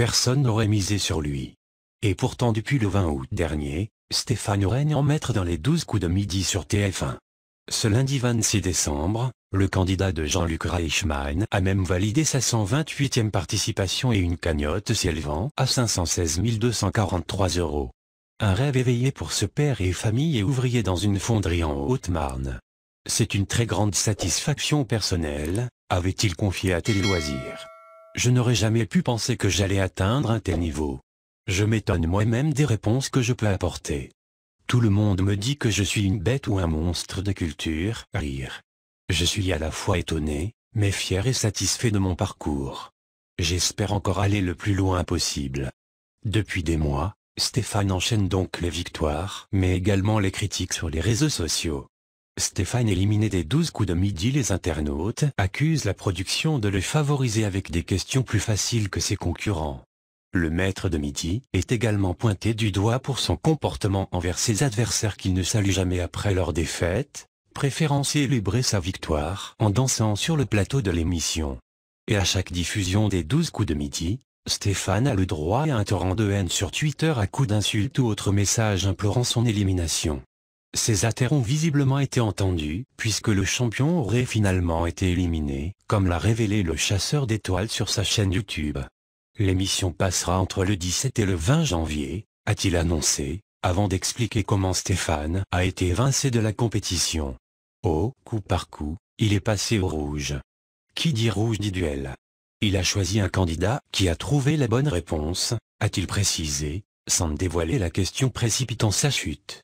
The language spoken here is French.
personne n'aurait misé sur lui. Et pourtant depuis le 20 août dernier, Stéphane règne en maître dans les 12 coups de midi sur TF1. Ce lundi 26 décembre, le candidat de Jean-Luc Reichmann a même validé sa 128e participation et une cagnotte s'élevant à 516 243 euros. Un rêve éveillé pour ce père et famille et ouvrier dans une fonderie en Haute-Marne. C'est une très grande satisfaction personnelle, avait-il confié à Télé Loisirs. Je n'aurais jamais pu penser que j'allais atteindre un tel niveau. Je m'étonne moi-même des réponses que je peux apporter. Tout le monde me dit que je suis une bête ou un monstre de culture, rire. Je suis à la fois étonné, mais fier et satisfait de mon parcours. J'espère encore aller le plus loin possible. Depuis des mois, Stéphane enchaîne donc les victoires, mais également les critiques sur les réseaux sociaux. Stéphane éliminé des 12 coups de midi les internautes accusent la production de le favoriser avec des questions plus faciles que ses concurrents. Le maître de midi est également pointé du doigt pour son comportement envers ses adversaires qu'il ne salue jamais après leur défaite, préférant célébrer sa victoire en dansant sur le plateau de l'émission. Et à chaque diffusion des 12 coups de midi, Stéphane a le droit à un torrent de haine sur Twitter à coups d'insultes ou autres messages implorant son élimination. Ces athères ont visiblement été entendus puisque le champion aurait finalement été éliminé, comme l'a révélé le chasseur d'étoiles sur sa chaîne YouTube. L'émission passera entre le 17 et le 20 janvier, a-t-il annoncé, avant d'expliquer comment Stéphane a été évincé de la compétition. Au coup par coup, il est passé au rouge. Qui dit rouge dit duel. Il a choisi un candidat qui a trouvé la bonne réponse, a-t-il précisé, sans dévoiler la question précipitant sa chute.